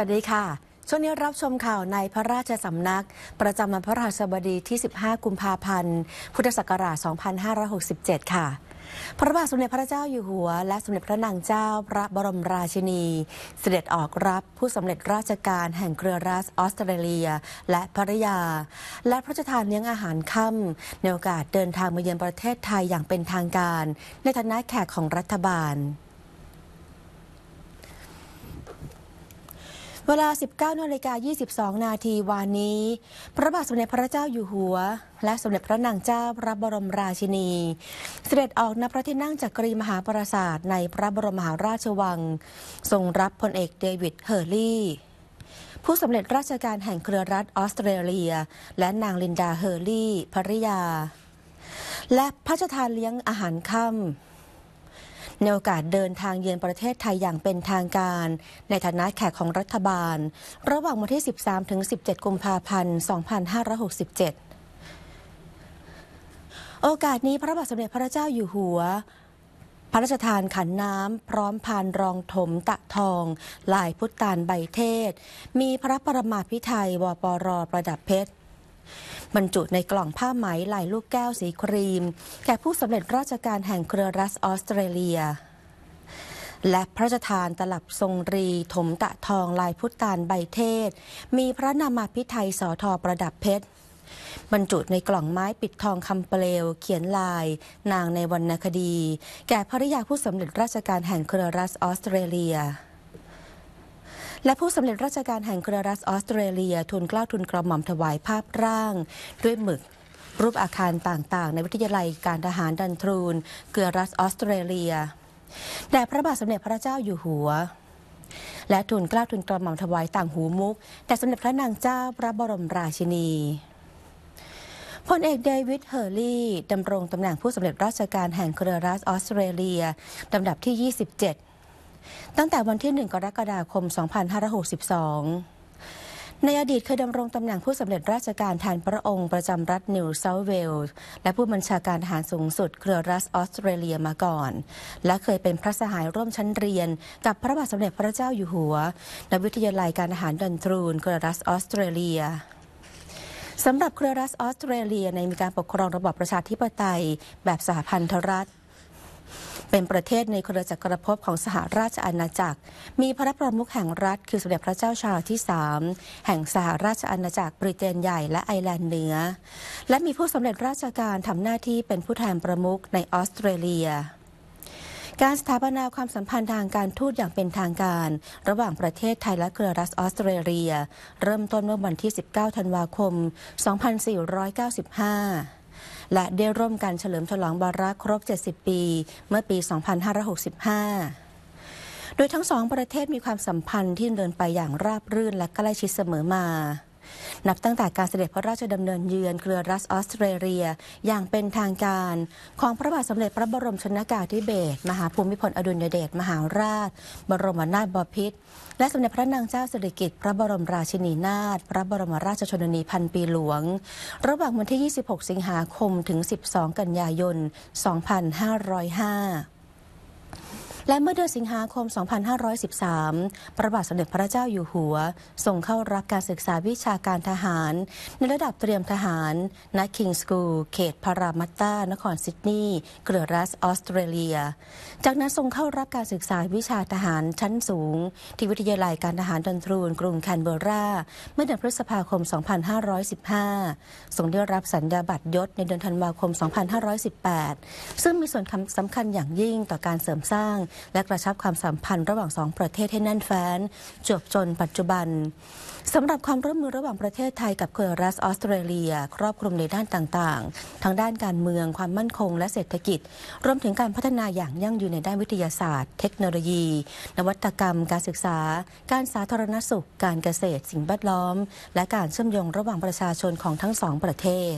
วัสดีค่ะ ช่วงนี้รับชมข่าวในพระราชสำนัก ประจำวันพระราชบดีที่ 15 กุมภาพันธ์ พุทธศักราช 2567 ค่ะ พระบาทสมเด็จพระเจ้าอยู่หัวและสมเด็จพระนางเจ้าพระบรมราชินี เสด็จออกรับผู้สำเร็จราชการแห่งเครือรัสออสเตรเลียและภรรยา และพระราชทานเลี้ยงอาหารค่ำในโอกาสเดินทางมาเยือนประเทศไทยอย่างเป็นทางการ ในฐานะแขกของรัฐบาลเวลา 19นาฬิกา22 นาทีวานนี้ พระบาทสมเด็จพระเจ้าอยู่หัว และสมเด็จพระนางเจ้าพระบรมราชินี เสด็จออกณพระที่นั่งจักรีมหาปราสาทในพระบรมมหาราชวังทรงรับพลเอกเดวิดเฮอร์ลี่ผู้สำเร็จราชการแห่งเครือรัฐออสเตรเลีย และนางลินดาเฮอร์ลี่ภริยา และพระราชทานเลี้ยงอาหารค่ำในโอกาสเดินทางเยือนประเทศไทยอย่างเป็นทางการ ในฐานะแขกของรัฐบาล ระหว่างวันที่ 13 ถึง 17 กุมภาพันธ์ 2567 โอกาสนี้พระบาทสมเด็จพระเจ้าอยู่หัว พระราชทานขันน้ำพร้อมพานรองถม ตะทองลายพุทธาลใบเทศ มีพระประมาพิไทยวปรประดับเพชรบรรจุในกล่องผ้าไหมลายลูกแก้วสีครีม แก่ผู้สำเร็จราชการแห่งเครือรัสออสเตรเลีย และพระราชทานตลับทรงรีถมตะทองลายพุทธานใบเทศ มีพระนามาพิไทยสอทอประดับเพชร บรรจุในกล่องไม้ปิดทองคำเปลวเขียนลาย นางในวรรณคดี แก่ภริยาผู้สำเร็จราชการแห่งเครือรัสออสเตรเลียและผู้สำเร็จราชการแห่งกรรัสออสเตรเลียทุนกล้าทุนกระหม่อมถวายภาพร่าง ด้วยหมึกรูปอาคารต่างๆ ในวิทยาลัยการทหารดันทรูนเกลอรัสออสเตรเลียแด่พระบาทสมเด็จพระเจ้าอยู่หัว และทุนกล้าทุนกระหม่อมถวายต่างหูมุก แต่สมเด็จพระนางเจ้าพระบรมราชินีพลเอกเดวิดเฮอร์ลี่ดำรงตำแหน่งผู้สำเร็จราชการแห่งเครือรัสออสเตรเลียลำดับที่ 27ตั้งแต่วันที่ 1กรกฎาคม2562ในอดีตเคยดำรงตำแหน่งผู้สำเร็จราชการแทนพระองค์ประจำรัฐนิวเซาเวลส์และผู้บัญชาการทหารสูงสุดเครือรัสออสเตรเลียมาก่อน และเคยเป็นพระสหายร่วมชั้นเรียน กับพระบาทสมเด็จพระเจ้าอยู่หัวณวิทยาลัยการทหารดันทรูนเครือรัสออสเตรเลียสำหรับเครือรัสออสเตรเลียในมีการปกครองระบอบประชาธิปไตย แบบสหพันธรัฐเป็นประเทศในเครือจักรภพของสหราชอาณาจักร มีพระประมุขแห่งรัฐคือสมเด็จพระเจ้าชารลที่สามแห่งสหราชอาณาจักรบริเตนใหญ่และไอร์แลนด์เหนือ และมีผู้สำเร็จราชการทำหน้าที่เป็นผู้แทนประมุขในออสเตรเลีย การสถาปนาความสัมพันธ์ทางการทูตอย่างเป็นทางการ ระหว่างประเทศไทยและเครือรัฐออสเตรเลีย เริ่มต้นเมื่อวันที่ 19 ธันวาคม 2495และได้ร่วมกันเฉลิมฉลองบารกครบ 70 ปี เมื่อปี 2565 โดยทั้งสองประเทศมีความสัมพันธ์ที่เดินไปอย่างราบรื่นและใกล้ชิดเสมอมานับตั้งแต่การเสด็จพระราชดำเนินเยือนเครือรัสออสเตรเลียอย่างเป็นทางการของพระบาทสมเด็จพระบรมชนากาธิเบศรมหาภูมิพลอดุลยเดชมหาราช บรมนาถบพิตรและสมเด็จพระนางเจ้าสิริกิติ์พระบรมราชินีนาถพระบรมราชชนนีพันปีหลวง ระหว่างวันที่ 26 สิงหาคมถึง 12 กันยายน 2505และเมื่อเดือนสิงหาคม 2513พระบาทสมเด็จพระเจ้าอยู่หัวส่งเข้ารับการศึกษาวิชาการทหาร ในระดับเตรียมทหารณคิงสกูลเขตพารามัตตานครซิดนีย์ เกลือรัส ออสเตรเลีย จากนั้นส่งเข้ารับการศึกษาวิชาทหารชั้นสูง ที่วิทยาลัยการทหารดอนทรูน กรุงแคนเบรา เมื่อเดือนพฤษภาคม 2515 ส่งได้รับสัญญาบัตรยศในเดือนธันวาคม 2518 ซึ่งมีส่วนสำคัญอย่างยิ่งต่อการเสริมสร้างและกระชับความสัมพันธ์ระหว่างสองประเทศให้แน่นแฟ้นจบจน ปัจจุบันสำหรับความร่วมมือระหว่างประเทศไทยกับครอรัสออสเตรเลีย ครอบคลุมในด้านต่างๆทั้งด้านการเมือง ความมั่นคงและเศรษฐกิจรวมถึงการพัฒนาอย่างยั่งยืนในด้านวิทยาศาสตร์ เทคโนโลยี นวัตกรรม การศึกษา การสาธารณสุข การเกษตร สิ่งแวดล้อม และการเชื่อมโยงระหว่างประชาชนของทั้งสองประเทศ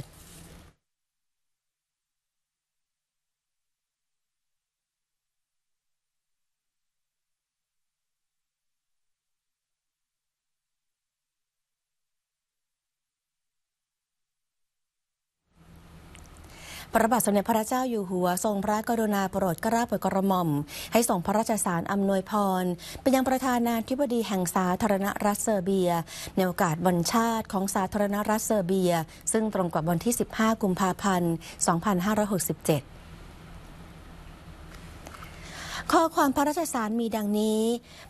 พระบาทสมเด็จพระเจ้าอยู่หัวทรงพระกรุณาโปรดกราบปรดกระหม่อม ให้ส่งพระราชสารอานวยพร เป็นยังประธานาธิบดีแห่งสาธารณรัฐเซอร์เบีย ในโอกาสวันชาติของสาธารณรัฐเซอร์เบีย ซึ่งตรงกับวันที่ 15 กุมภาพันธ์ 2567ข้อความพระราชสารมีดังนี้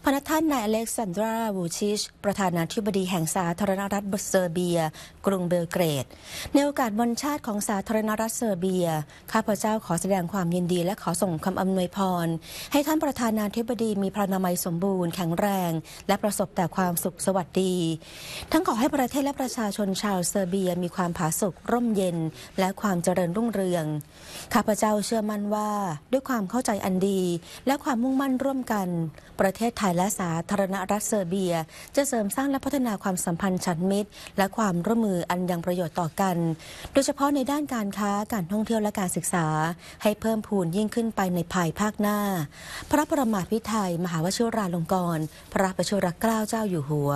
พนักท่านนายอเล็กซานดราวูชิช ประธานาธิบดีแห่งสาธารณรัฐเซอร์เบีย กรุงเบลเกรดในโอกาสวันชาติของสาธารณรัฐเซอร์เบีย ข้าพเจ้าขอแสดงความยินดีและขอส่งคำอำนวยพร ให้ท่านประธานาธิบดีมีพระนามัยสมบูรณ์แข็งแรง และประสบแต่ความสุขสวัสดีทั้งขอให้ประเทศและประชาชนชาวเซอร์เบีย มีความผาสุกร่มเย็น และความเจริญรุ่งเรือง ข้าพเจ้าเชื่อมั่นว่าด้วยความเข้าใจอันดีและความมุ่งมั่นร่วมกัน ประเทศไทยและสาธารณรัฐเซอร์เบียจะเสริมสร้างและพัฒนาความสัมพันธ์ชั้นมิตร และความร่วมมืออันยังประโยชน์ต่อกัน โดยเฉพาะในด้านการค้าการท่องเที่ยวและการศึกษา ให้เพิ่มพูนยิ่งขึ้นไปในภายภาคหน้า พระประมาทิไทยมหาวชิวราลงกรณ์พระประชวรเกล้าเจ้าอยู่หัว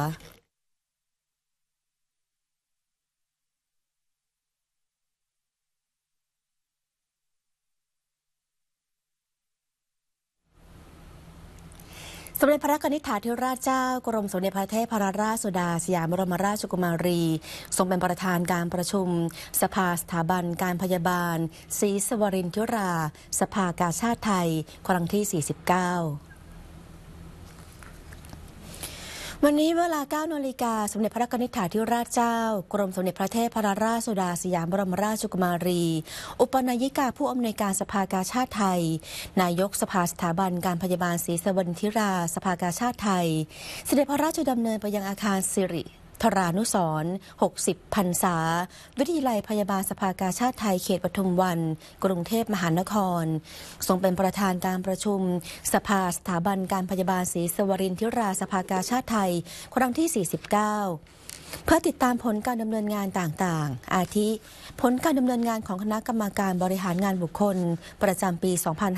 สมเด็จพระนิธิาธิราชเจ้า กรมสมเด็จพระเทพรราชสุดา สยามบรมราชกุมารี ทรงเป็นประธานการประชุม สภาสถาบันการพยาบาลศรีสวรินทิรา สภากาชาติไทย ครั้งที่ 49วันนี้เวลา 9นาฬิกา สมเด็จพระกนิษฐาธิราชเจ้า กรมสมเด็จพระเทพรราชสุดาสยามบรมราชกุมารี อุปนายิกาผู้อำนวยการสภากาชาติไทย นายกสภาสถาบันการพยาบาลศรีสวรรธิราสภากาชาติไทย เสด็จพระราชดำเนินไปยังอาคารสิริธรานุสร60พรรษา วิทยาลัยพยาบาลสภากาชาติไทย เขตปทุมวัน กรุงเทพมหานคร ทรงเป็นประธานการประชุม สภาสถาบันการพยาบาลศรีสวรินทิราสภากาชาติไทย ครั้งที่ 49 เพื่อติดตามผลการดำเนินงานต่างๆ อาทิ ผลการดำเนินงานของคณะกรรมการบริหารงานบุคคล ประจำปี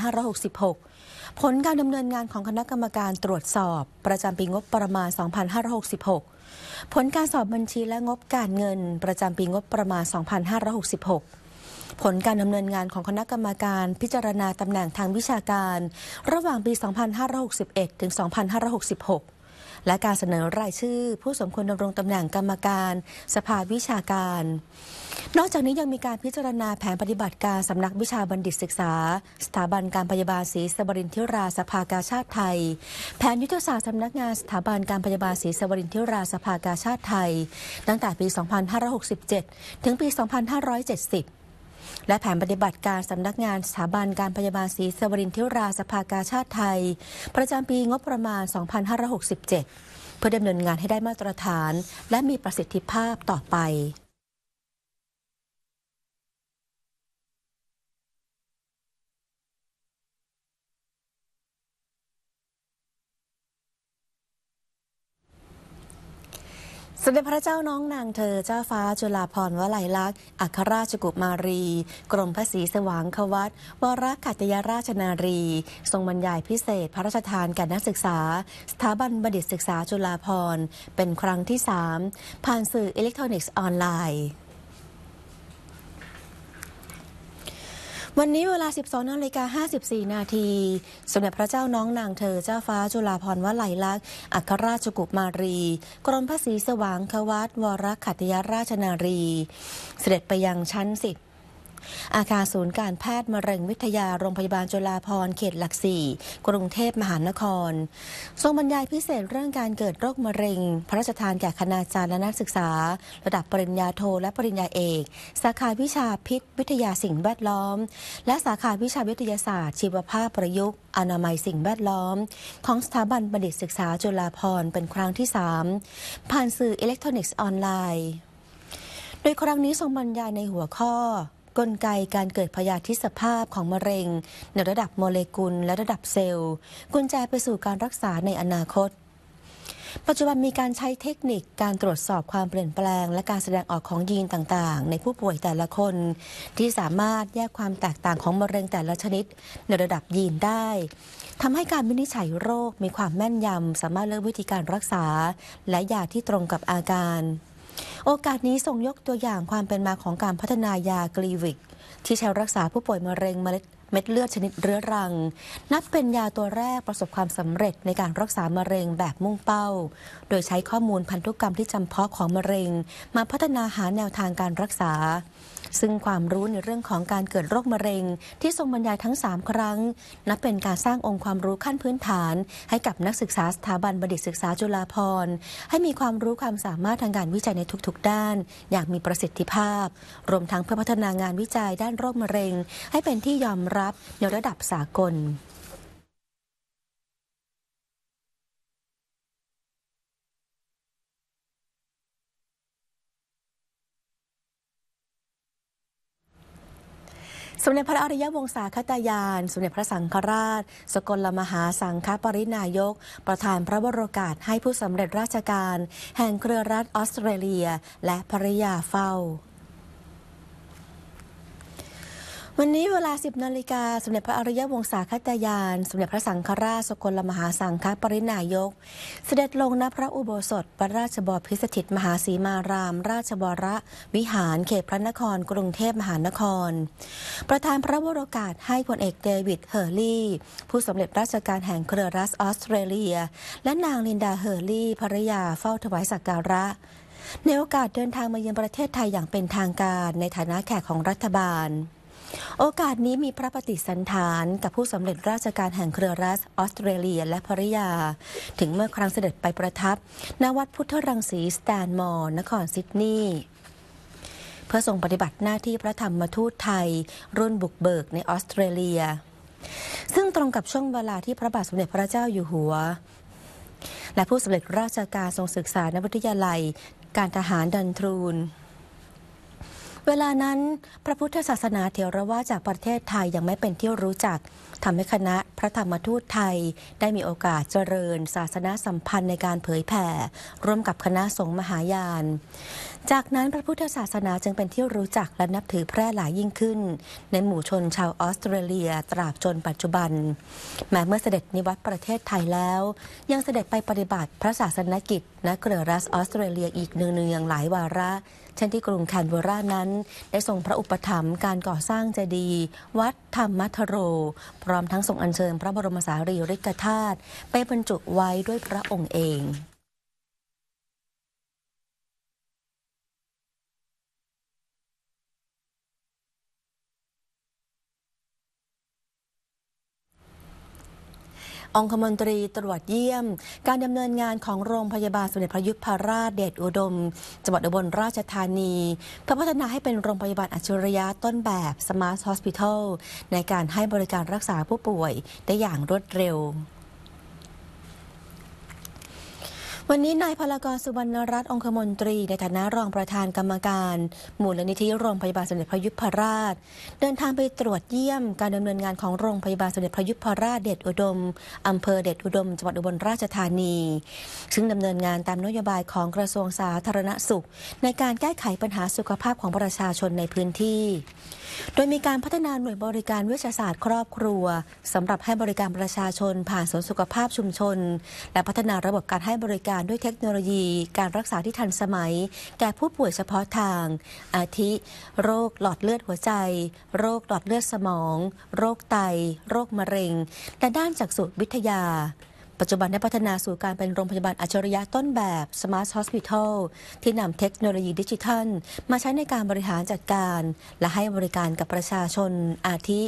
2566 ผลการดำเนินงานของคณะกรรมการตรวจสอบ ประจำปีงบประมาณ 2566ผลการสอบบัญชีและงบการเงินประจำปีงบประมาณ 2566 ผลการดำเนินงานของคณะกรรมการพิจารณาตำแหน่งทางวิชาการระหว่างปี 2561 ถึง 2566และการเสนอรายชื่อ ผู้สมควรดำรงตำแหน่งกรรมการสภาวิชาการ นอกจากนี้ยังมีการพิจารณาแผนปฏิบัติการสำนักวิชาบัณฑิตศึกษา สถาบันการพยาบาลศรีสวรินทิราสภากาชาติไทย แผนยุทธศาสตร์สำนักงานสถาบันการพยาบาลศรีสวรินทิราสภากาชาติไทย ตั้งแต่ปี 2567 ถึงปี 2570และแผนปฏิบัติการสำนักงานสถาบันการพยาบาลศรีสวรินทิรา สภากาชาติไทยประจำปีงบประมาณ 2567 เพื่อดำเนินงานให้ได้มาตรฐาน และมีประสิทธิภาพต่อไปสมเด็จพระเจ้าน้องนางเธอเจ้าฟ้าจุฬาภรณ์วลัยลักษณ์อัครราชกุมารี กรมพระศรีสว่างควัตวรขัตยราชนารี ทรงบรรยายพิเศษ พระราชทานแก่นักศึกษา สถาบันบัณฑิตศึกษาจุฬาภรณ์ เป็นครั้งที่3ผ่านสื่ออิเล็กทรอนิกส์ออนไลน์วันนี้เวลา 12นาฬิกา54 นาที สมเด็จพระเจ้าน้องนางเธอเจ้าฟ้าจุฬาภรณ์วลัยลักษณ์อัครราชกุมารี กรมพระศรีสว่างควัตวรคัตยราชนารี เสด็จไปยังชั้นสิบอาคารศูนย์การแพทย์มะเร็งวิทยาโรงพยาบาลจุฬาภรณ์เขตหลักสี่กรุงเทพมหานครทรงบรรยายพิเศษเรื่องการเกิดโรคมะเร็ง พระราชทานแก่คณาจารย์และนักศึกษา ระดับปริญญาโทและปริญญาเอก สาขาวิชาพิษวิทยาสิ่งแวดล้อม และสาขาวิชาวิทยาศาสตร์ ชีวภาพประยุกต์ อนามัยสิ่งแวดล้อม ของสถาบันบัณฑิตศึกษาจุฬาภรณ์เป็นครั้งที่ 3 ผ่านสื่ออิเล็กทรอนิกส์ออนไลน์โดยครั้งนี้ทรงบรรยายในหัวข้อกลไกการเกิดพยาธิสภาพของมะเร็ง ในระดับโมเลกุลและระดับเซลล์ กุญแจไปสู่การรักษาในอนาคต ปัจจุบันมีการใช้เทคนิคการตรวจสอบความเปลี่ยนแปลง และการแสดงออกของยีนต่างๆ ในผู้ป่วยแต่ละคน ที่สามารถแยกความแตกต่างของมะเร็งแต่ละชนิด ในระดับยีนได้ทำให้การวินิจฉัยโรคมีความแม่นยำสามารถเลือกวิธีการรักษา และยาที่ตรงกับอาการโอกาสนี้ส่งยกตัวอย่างความเป็นมาของการพัฒนายากรีวิกที่ใช้รักษาผู้ป่วยมะเร็งเม็ดเม็ดเลือดชนิดเรื้อรัง นับเป็นยาตัวแรกประสบความสำเร็จในการรักษามะเร็งแบบมุ่งเป้า โดยใช้ข้อมูลพันธุกรรมที่จำเพาะของมะเร็งมาพัฒนาหาแนวทางการรักษาซึ่งความรู้ในเรื่องของการเกิดโรคมะเร็ง ที่ทรงบรรยายทั้ง3ครั้ง นับเป็นการสร้างองค์ความรู้ขั้นพื้นฐาน ให้กับนักศึกษาสถาบันบัณฑิตศึกษาจุฬาภรณ์ให้มีความรู้ความสามารถทางการวิจัยในทุกๆด้าน อย่างมีประสิทธิภาพ รวมทั้งเพื่อพัฒนางานวิจัยด้านโรคมะเร็ง ให้เป็นที่ยอมรับในระดับสากลสมเด็จพระอริยวงศาคตายาน สมเด็จพระสังฆราช สกลมหาสังฆปรินายก ประธานพระบรโกาศให้ผู้สำเร็จราชการ แห่งเครือรัฐออสเตรเลียและภริยาเฝ้าวันนี้เวลา 10นาฬิกาสมเด็จพระอริยวงศาคตยาน สมเด็จพระสังฆราชสกลมหาสังฆปรินายก เสด็จลงณพระอุโบสถพระราชบพิสถิตมหาสีมาราม ราชบรวิหารเขตพระนครกรุงเทพมหานคร ประธานพระวโรกาสให้พลเอกเดวิดเฮอร์ลี่ผู้สำเร็จราชการแห่งเครือรัสออสเตรเลีย และนางลินดาเฮอร์ลี่ภรยาเฝ้าถวายสักการะในโอกาสเดินทางมาเยือนประเทศไทยอย่างเป็นทางการ ในฐานะแขกของรัฐบาลโอกาสนี้มีพระปฏิสันถานกับผู้สำเร็จราชการแห่งเครือรัฐออสเตรเลียและภริยา ถึงเมื่อครั้งเสด็จไปประทับณวัดพุทธรังสีสแตนมอร์ นครซิดนีย์เพื่อทรงปฏิบัติหน้าที่พระธรรมทูตไทยรุ่นบุกเบิกในออสเตรเลีย ซึ่งตรงกับช่วงเวลาที่พระบาทสมเด็จพระเจ้าอยู่หัว และผู้สำเร็จราชการทรงศึกษานวิทยาลัย การทหารดันทรูนเวลานั้นพระพุทธศาสนาเถรวาจากประเทศไทยยังไม่เป็นที่รู้จักทำให้คณะพระธรรมทูตไทยได้มีโอกาสเจริญ ศาสนาสัมพันธ์ในการเผยแผ่ร่วมกับคณะสงฆ์มหายาน จากนั้นพระพุทธศาสนาจึงเป็นที่รู้จักและนับถือแพร่หลายยิ่งขึ้น ในหมู่ชนชาวออสเตรเลียตราบจนปัจจุบัน แม้เมื่อเสด็จนิวัตประเทศไทยแล้ว ยังเสด็จไปปฏิบัติพระศาสนกิจณเกลรัสออสเตรเลียอีกเนืองๆหลายวาระเช่นที่กรุงแคนเบรานั้น ได้ทรงพระอุปถัมภ์การก่อสร้างเจดีย์วัดธรรมทโร พร้อมทั้งทรงอัญเชิญพระบรมสารีริกธาตุไปบรรจุไว้ด้วยพระองค์เององคมนตรีตรวจเยี่ยม การดำเนินงานของโรงพยาบาลสมเด็จพระยุพราชเดชอุดมจังหวัดอุบลราชธานีเพื่อพัฒนาให้เป็นโรงพยาบาลอัจฉริยะต้นแบบสมาร์ทฮอสพิทอลในการให้บริการรักษาผู้ป่วยได้อย่างรวดเร็ววันนี้นายพลกรสุวรรณรัตน์องคมนตรี ในฐานะรองประธานกรรมการมูลนิธิโรงพยาบาลสมเด็จพระยุพราช เดินทางไปตรวจเยี่ยมการดำเนินงานของโรงพยาบาลสมเด็จพระยุพราชเดชอุดม อำเภอเดชอุดมจังหวัดอุบลราชธานี ซึ่งดำเนินงานตามนโยบายของกระทรวงสาธารณสุข ในการแก้ไขปัญหาสุขภาพของประชาชนในพื้นที่ โดยมีการพัฒนาหน่วยบริการเวชศาสตร์ครอบครัว สำหรับให้บริการประชาชนผ่านสวนสุขภาพชุมชน และพัฒนาระบบการให้บริการการด้วยเทคโนโลยีการรักษาที่ทันสมัย แก่ผู้ป่วยเฉพาะทาง อาทิ โรคหลอดเลือดหัวใจ โรคหลอดเลือดสมอง โรคไตโรคมะเร็งแต่ด้านจากสูตรวิทยา ปัจจุบันได้พัฒนาสู่การเป็นโรงพยาบาลอัจฉริยะต้นแบบ Smart Hospital ที่นำเทคโนโลยีดิจิทัล มาใช้ในการบริหารจัดการ และให้บริการกับประชาชนอาทิ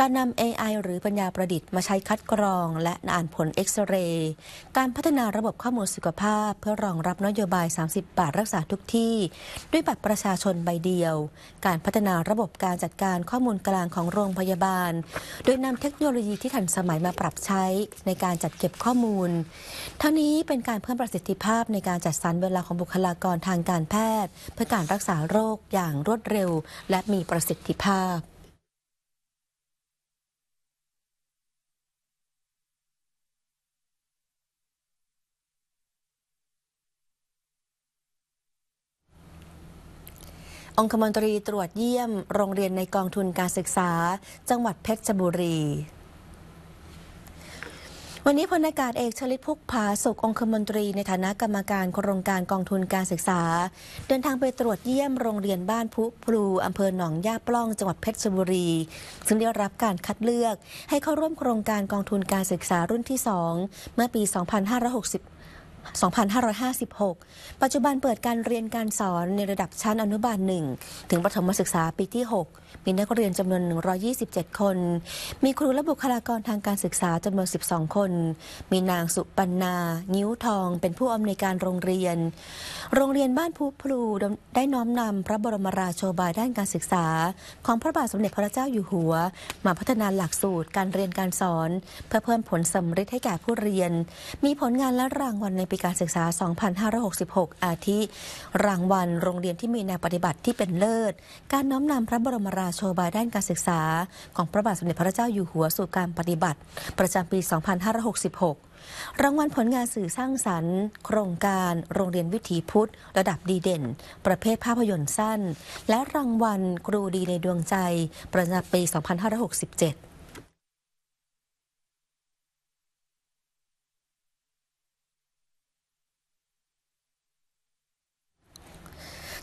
การนำ AI หรือปัญญาประดิษฐ์มาใช้คัดกรองและอ่านผลเอ็กซเรย์ การพัฒนาระบบข้อมูลสุขภาพ เพื่อรองรับนโยบาย 30 บาทรักษาทุกที่ ด้วยบัตรประชาชนใบเดียว การพัฒนาระบบการจัดการข้อมูลกลางของโรงพยาบาล โดยนำเทคโนโลยีที่ทันสมัยมาปรับใช้ในการจัดเก็บข้อมูลทั้งนี้เป็นการเพิ่มประสิทธิภาพ ในการจัดสรรเวลาของบุคลากรทางการแพทย์ เพื่อการรักษาโรคอย่างรวดเร็ว และมีประสิทธิภาพองคมนตรีตรวจเยี่ยมโรงเรียนในกองทุนการศึกษา จังหวัดเพชรบุรี วันนี้พลอากาศเอกชลิตพุกพาสุกองคมนตรีในฐานะกรรมการโครงการกองทุนการศึกษา เดินทางไปตรวจเยี่ยมโรงเรียนบ้านพุพลูอำเภอหนองย่าปล้องจังหวัดเพชรบุรี ซึ่งได้รับการคัดเลือก ให้เข้าร่วมโครงการกองทุนการศึกษารุ่นที่ 2 เมื่อปี 2560 2556 ปัจจุบันเปิดการเรียนการสอนในระดับชั้นอนุบาลหนึ่งถึงประถมศึกษาปีที่ 6 มีนักเรียนจำนวน127 คน มีครูและบุคลากรทางการศึกษาจำนวน12คนมีนางสุปันนานิ้วทองเป็นผู้อำนวยการโรงเรียน โรงเรียนบ้านภูพลูได้น้อมนำพระบรมราโชบายด้านการศึกษา ของพระบาทสมเด็จพระเจ้าอยู่หัว มาพัฒนาหลักสูตรการเรียนการสอน เพื่อเพิ่มผลสำฤทธิ์ให้แก่ผู้เรียน มีผลงานและรางวัลในปีีการศึกษา 2566 อาทิ รางวัลโรงเรียนที่มีแนวปฏิบัติที่เป็นเลิศ การน้อมนำพระบรมราโชบายด้านการศึกษา ของพระบาทสมเด็จพระเจ้าอยู่หัวสู่การปฏิบัติ ประจำปี 2566 รางวัลผลงานสื่อสร้างสรรค์ โครงการโรงเรียนวิถีพุทธ ระดับดีเด่น ประเภทภาพยนตร์สั้น และรางวัลครูดีในดวงใจ ประจำปี 2567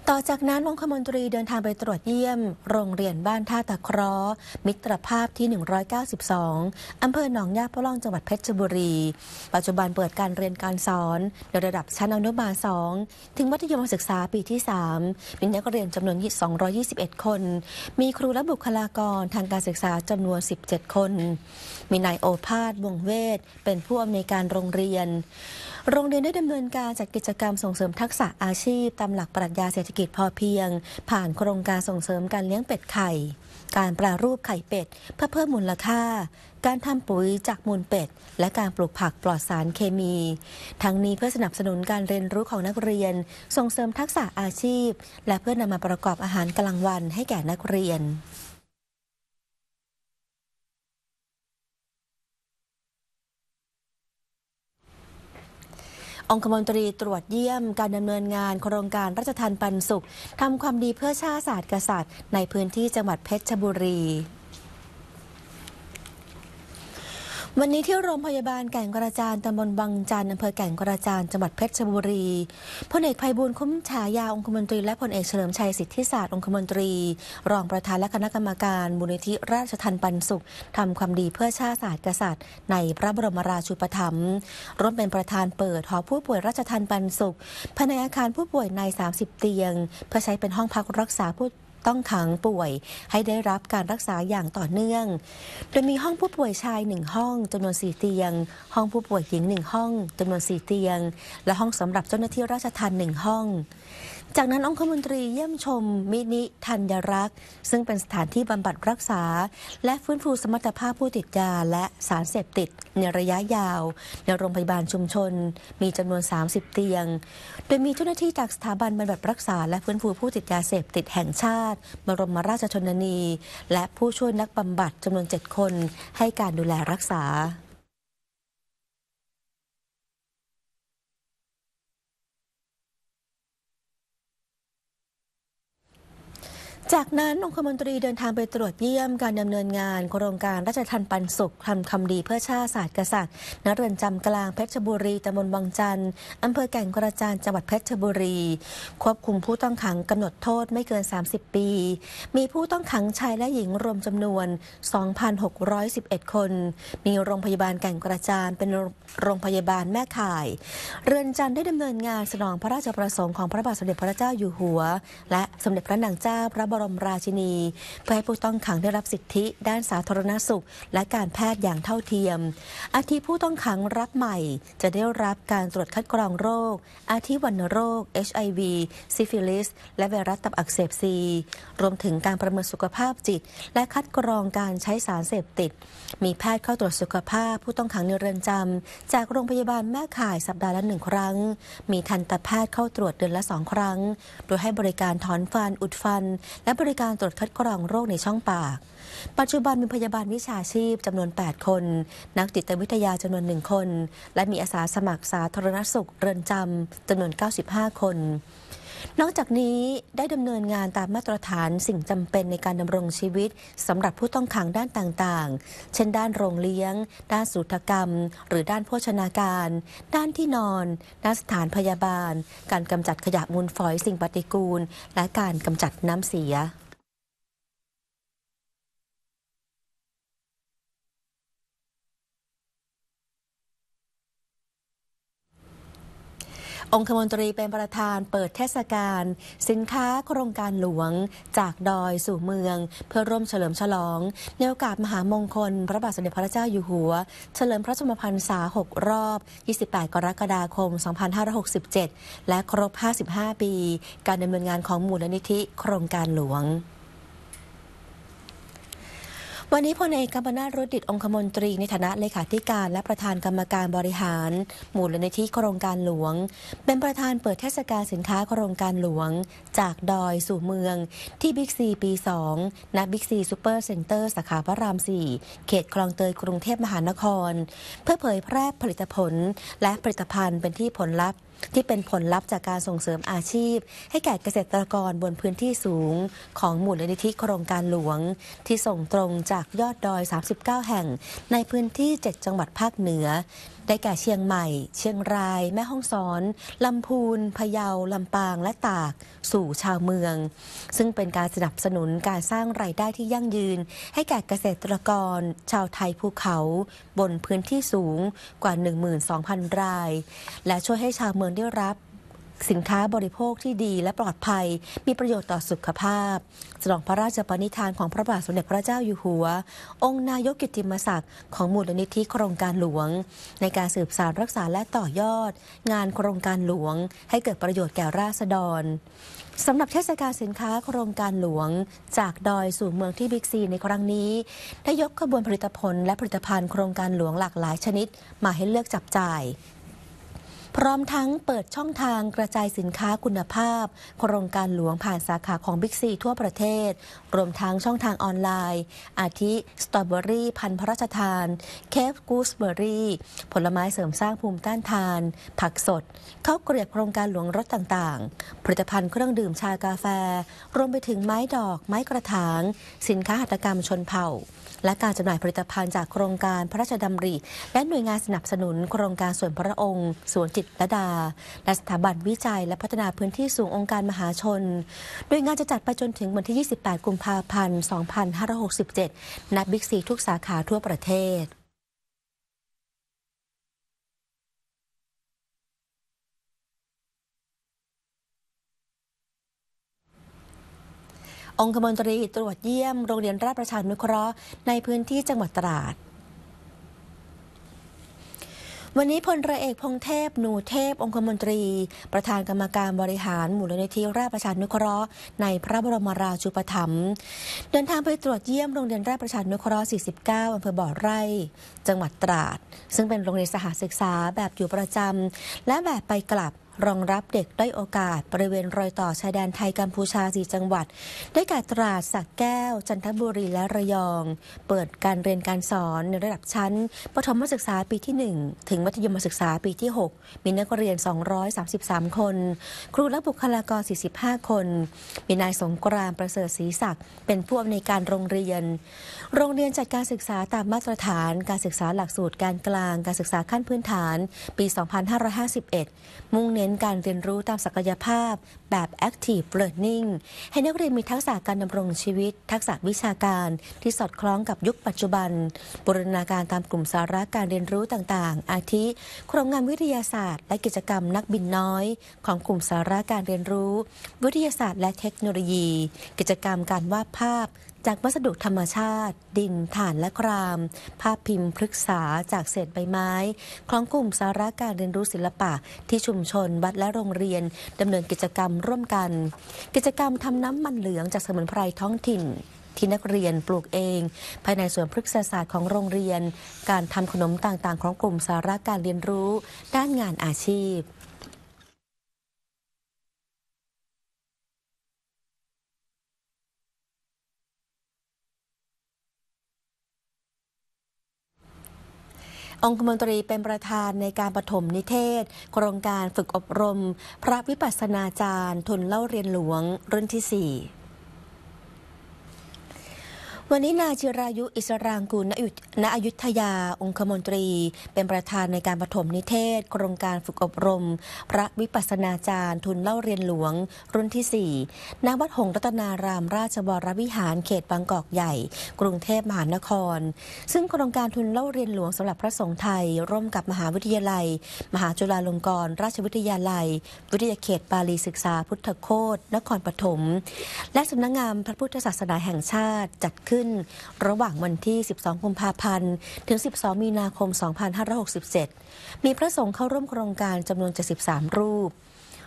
ต่อจากนั้นองคมนตรีเดินทางไปตรวจเยี่ยม โรงเรียนบ้านท่าตะเคราะห์มิตรภาพที่ 192อำเภอหนองยาพะล่องจังหวัดเพชรบุรี ปัจจุบันเปิดการเรียนการสอนในระดับชั้นอนุบาล2ถึงมัธยมศึกษาปีที่3มีนักเรียนจำนวน 221 คน มีครูและบุคลากรทางการศึกษาจำนวน 17 คน มีนายโอภาสวงเวศ เป็นผู้อำนวยการโรงเรียน โรงเรียนได้ดำเนินการจัดกิจกรรมส่งเสริมทักษะอาชีพตามหลักปรัชญาเศรษฐกิจพอเพียง ผ่านโครงการส่งเสริมการเลี้ยงเป็ดไข่ การปรารูปไข่เป็ด เพื่อเพิ่มมูลค่า การทำปุ๋ยจากมูลเป็ด และการปลูกผักปลอดสารเคมี ทั้งนี้เพื่อสนับสนุนการเรียนรู้ของนักเรียน ส่งเสริมทักษะอาชีพ และเพื่อนำมาประกอบอาหารกลางวันให้แก่นักเรียนองคมนตรีตรวจเยี่ยมการดำเนินงาน โครงการรัชทานปันสุขทำความดีเพื่อชาติศาสตร์กษัตริย์ ในพื้นที่จังหวัดเพชรบุรีวันนี้ที่โรงพยาบาลแก่งกระจาน ตำบลบางจันอำเภอแก่งกระจาน จังหวัดเพชรบุรี พลเอกไพบุญคุ้มฉายา องคมนตรี และพลเอกเฉลิมชัยสิทธิศาสตร์ องคมนตรี รองประธานและคณะกรรมการมูลนิธิราชทันปันสุขทำความดีเพื่อชาติศาสตร์กษัตริย์ ในพระบรมราชูปถัมภ์ร่วมเป็นประธานเปิดหอผู้ป่วยราชทันปันสุขภายในอาคารผู้ป่วยใน 30 เตียง เพื่อใช้เป็นห้องพักรักษาผู้ต้องขังป่วยให้ได้รับการรักษาอย่างต่อเนื่อง โดยมีห้องผู้ป่วยชาย 1 ห้องจำนวน4เตียง ห้องผู้ป่วยหญิง 1 ห้องจำนวน4เตียง และห้องสำหรับเจ้าหน้าที่ราชทัณฑ์งห้องจากนั้นองคมนตรีเยี่ยมชม มินิธัญรักษ์ซึ่งเป็นสถานที่บำบัดรักษา และฟื้นฟูสมรรถภาพผู้ติดยาและสารเสพติดในระยะยาว ในโรงพยาบาลชุมชน มีจำนวน 30 เตียง โดยมีเจ้าหน้าที่จากสถาบันบำบัดรักษาและฟื้นฟูผู้ติดยาเสพติดแห่งชาติบรมราชชนนี และผู้ช่วยนักบำบัดจำนวน 7 คนให้การดูแลรักษาจากนั้นองคมนตรีเดินทางไปตรวจเยี่ยมการดำเนินงานโครงการรัชทันปันสุขทำคำดีเพื่อชาติศาสตร์กษัตริย์ณเรือนจำกลางเพชรบุรีตำบลบางจันทร์ อำเภอแก่งกระจานจังหวัดเพชรบุรี ควบคุมผู้ต้องขังกำหนดโทษไม่เกิน 30 ปี มีผู้ต้องขังชายและหญิงรวมจำนวน 2,611 คน มีโรงพยาบาลแก่งกระจานเป็นโรงพยาบาลแม่ข่ายเรือนจร์ได้ดำเนินงานสนองพระราชประสงค์ของพระบาทสมเด็จพระเจ้าอยู่หัว และสมเด็จพระนางเจ้าพระบรรมราชินีเพื่อให้ผู้ต้องขังได้รับสิทธิด้านสาธารณสุขและการแพทย์อย่างเท่าเทียม อาทิผู้ต้องขังรับใหม่ จะได้รับการตรวจคัดกรองโรค อาทิวันโรค HIV ซิฟิลิส และไวรัสตับอักเสบซีรวมถึงการประเมินสุขภาพจิต และคัดกรองการใช้สารเสพติด มีแพทย์เข้าตรวจสุขภาพผู้ต้องขังในเรือนจำจากโรงพยาบาลแม่ข่ายสัปดาห์ละหนึ่งครั้ง มีทันตแพทย์เข้าตรวจเดือนละสองครั้ง โดยให้บริการถอนฟันอุดฟันและและบริการตรวจคัดกรองโรคในช่องปาก ปัจจุบันมีพยาบาลวิชาชีพ จำนวน 8 คน นักจิตวิทยาจำนวน 1 คน และมีอาสาสมัครสาธารณสุขเรือนจำจำนวน 95 คนนอกจากนี้ได้ดำเนินงานตามมาตรฐานสิ่งจำเป็นในการดำรงชีวิตสำหรับผู้ต้องขังด้านต่างๆ เช่นด้านโรงเลี้ยง ด้านสุทกรรม หรือด้านโภชนาการ ด้านที่นอน ด้านสถานพยาบาล การกำจัดขยะมูลฝอยสิ่งปฏิกูล และการกำจัดน้ำเสียองคมนตรีเป็นประธานเปิดเทศกาลสินค้าโครงการหลวงจากดอยสู่เมืองเพื่อร่วมเฉลิมฉลองในโอกาสมหามงคล พระบาทสมเด็จพระเจ้าอยู่หัวเฉลิมพระชนมพรรษา6รอบ 28 กรกฎาคม 2567 และครบ 55 ปีการดำเนินงานของมูลนิธิโครงการหลวงวันนี้พลเอกกำมนาโรดิตองคมนตรีในฐานะเลขาธิการและประธานกรรมการบริหาร หมู่ลนิธิโครงการหลวง เป็นประธานเปิดเทศกาลสินค้าโครงการหลวง จากดอยสู่เมือง ที่บิ๊กซีปี2ณบิ๊กซีซูเปอร์เซ็นเตอร์สาขาพระราม 4 เขตคลองเตยกรุงเทพมหานคร เพื่อเผยแพร่ผลิตผลและผลิตภัณฑ์เป็นที่ผลลัพธ์ที่เป็นผลลัพธ์จากการส่งเสริมอาชีพ ให้แก่เกษตรกรบนพื้นที่สูง ของหมู่นิธิโครงการหลวงที่ส่งตรงจากยอดดอย 39 แห่ง ในพื้นที่ 7 จังหวัดภาคเหนือได้แก่เชียงใหม่ เชียงรายแม่ฮ่องสอน ลำพูนพะเยาลำปางและตาก สู่ชาวเมือง ซึ่งเป็นการสนับสนุนการสร้างไรายได้ที่ยั่งยืน ให้แก่เกษตรกร ชาวไทยภูเขา บนพื้นที่สูงกว่า 12,000 ราย และช่วยให้ชาวเมืองได้รับสินค้าบริโภคที่ดีและปลอดภัย มีประโยชน์ต่อสุขภาพสนองพระราชปณิธานของพระบาทสมเด็จพระเจ้าอยู่หัว องค์นายกกิติมศักดิ์ของมูลนิธิโครงการหลวง ในการสืบสารรักษาและต่อยอด งานโครงการหลวง ให้เกิดประโยชน์แก่ราษฎรสำหรับเทศกาลสินค้าโครงการหลวง จากดอยสู่เมืองที่บิ๊กซีในครั้งนี้ ได้ยกขบวนผลิตผลและผลิตภัณฑ์โครงการหลวงหลากหลายชนิดมาให้เลือกจับจ่ายพร้อมทั้งเปิดช่องทางกระจายสินค้าคุณภาพ โครงการหลวงผ่านสาขาของบิ๊กซีทั่วประเทศ รวมทั้งช่องทางออนไลน์ อาทิสตรอเบอรี่ พันธุ์พระราชทานเคฟกูสเบอรี่ผลไม้เสริมสร้างภูมิต้านทาน ผักสดเข้าเกลียบโครงการหลวงรถต่างๆ ผลิตภัณฑ์เครื่องดื่มชากาแฟ รวมไปถึงไม้ดอกไม้กระถางสินค้าหัตถกรรมชนเผ่า และการจำหน่ายผลิตภัณฑ์จากโครงการพระราชดำริและหน่วยงานสนับสนุน โครงการส่วนพระองค์สวนจิตจตรดาและสถาบันวิจัยและพัฒนาพื้นที่สูงองค์การมหาชนโดยงานจะจัดไปจนถึงวันที่ 28กุมภาพันธ์ 2567ณบิ๊กซีทุกสาขาทั่วประเทศ องคมนตรีตรวจเยี่ยมโรงเรียนราชประชานุเคราะห์ในพื้นที่จังหวัดตราดวันนี้พลเระอเอกพงเทพหนูเทพ องคมนตรี ประธานกรรมการบริหารมูลนิธิราชประชานุเคราะห์ในพระบรมราชูปถัมภ์เดินทางไปตรวจเยี่ยมโรงเรียนราชประชานุเคราะห์49 อำเภอบ่อไร่ จังหวัดตราด ซึ่งเป็นโรงเรียนสหศึกษาแบบอยู่ประจำและแบบไปกลับรองรับเด็กด้อยโอกาสบริเวณรอยต่อชายแดนไทยกัมพูชาสีจังหวัด ได้แก่ตราดสักแก้วจันทบุรีและระยอง เปิดการเรียนการสอนในระดับชั้นประถมศึกษาปีที่ 1 ถึงมัธยมศึกษาปีที่ 6 มีนักเรียน 233 คน ครูและบุคลากร 45 คนมีนายสงกรานประเสริฐศรีศักดิ์เป็นผู้อำนวยการโรงเรียน โรงเรียนจัดการศึกษาตามมาตรฐาน การศึกษาหลักสูตรการกลางการศึกษาขั้นพื้นฐานปี 2551 มุ่งเน้นน้นการเรียนรู้ตามศักยภาพ แบบ active learning ให้นักเรียนมีทักษะการดำรงชีวิต ทักษะวิชาการ ที่สอดคล้องกับยุคปัจจุบันบูรณาการตามกลุ่มสาระการเรียนรู้ต่างๆ อาทิโครงงานวิทยาศาสตร์ และกิจกรรมนักบินน้อย ของกลุ่มสาระการเรียนรู้ วิทยาศาสตร์ และเทคโนโลยี กิจกรรมการวาดภาพจากวัสดุธรรมชาติ ดินฐานและคราม ภาพพิมพ์พฤกษาจากเศษใบไม้ คล้องกลุ่มสาระการเรียนรู้ศิลปะที่ชุมชน วัดและโรงเรียนดำเนินกิจกรรมร่วมกัน กิจกรรมทำน้ำมันเหลืองจากสมุนไพรท้องถิ่น ที่นักเรียนปลูกเอง ภายในสวนพฤกษศาสตร์ของโรงเรียน การทำขนมต่างๆ ของกลุ่มสาระการเรียนรู้ ด้านงานอาชีพองคมนตรีเป็นประธานในการปฐมนิเทศ โครงการฝึกอบรม พระวิปัสสนาจารย์ ทุนเล่าเรียนหลวงรุ่นที่ 4วันนี้นายจิรายุ อิสรางกูลณอยุธยา องคมนตรี เป็นประธานในการประถมนิเทศ โครงการฝึกอบรม พระวิปัสนาจารย์ ทุนเล่าเรียนหลวง รุ่นที่4ณวัดหงรัตนาราม ราชบรวิหาร เขตบางกอกใหญ่ กรุงเทพมหานคร ซึ่งโครงการทุนเล่าเรียนหลวงสำหรับพระสงฆ์ไทย ร่วมกับมหาวิทยาลัย มหาจุฬาลงกรณราชวิทยาลัยวิทยาเขตปาลีศึกษาพุทธโคตนครปฐมและสำนักงงานพระพุทธศาสนาแห่งชาติจัดขึ้นขึ้นระหว่างวันที่ 12 กุมภาพันธ์ ถึง 12 มีนาคม 2567 มีพระสงฆ์เข้าร่วมโครงการจำนวน 73 รูป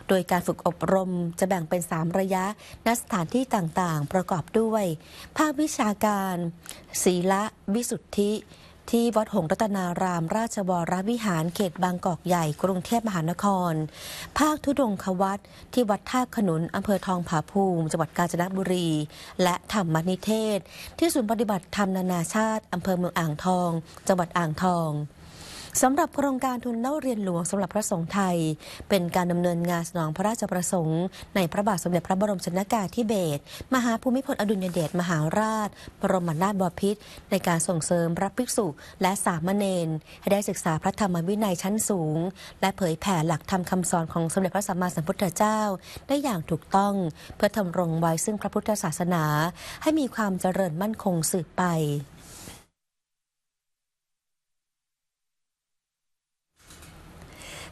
โดยการฝึกอบรมจะแบ่งเป็น 3 ระยะ ณ สถานที่ต่าง ๆ ประกอบด้วย ภาควิชาการ ศีละวิสุทธิที่วัดหงรัตนารามราชวรวิหารเขตบางกอกใหญ่กรุงเทพมหานคร ภาคทุดงควัตที่วัดท่าขนุนอำเภอทองผาภูมิ จังหวัดกาญจนบุรี และธรรมนิเทศ ที่ศูนย์ปฏิบัติธรรมนานาชาติ อำเภอเมืองอ่างทอง จังหวัดอ่างทองสำหรับโครงการทุนเล่าเรียนหลวงสำหรับพระสงฆ์ไทย เป็นการดำเนินงานสนองพระราชประสงค์ ในพระบาทสมเด็จพระบรมชนากาธิเบศรมหาภูมิพลอดุลยเดชมหาราชบรมนาถบพิตรในการส่งเสริมพระภิกษุและสามเณรให้ได้ศึกษาพระธรรมวินัยชั้นสูง และเผยแผ่หลักธรรมคำสอนของสมเด็จพระสัมมาสัมพุทธเจ้า ได้อย่างถูกต้องเพื่อทำรงไว้ซึ่งพระพุทธศาสนา ให้มีความเจริญมั่นคงสืบไป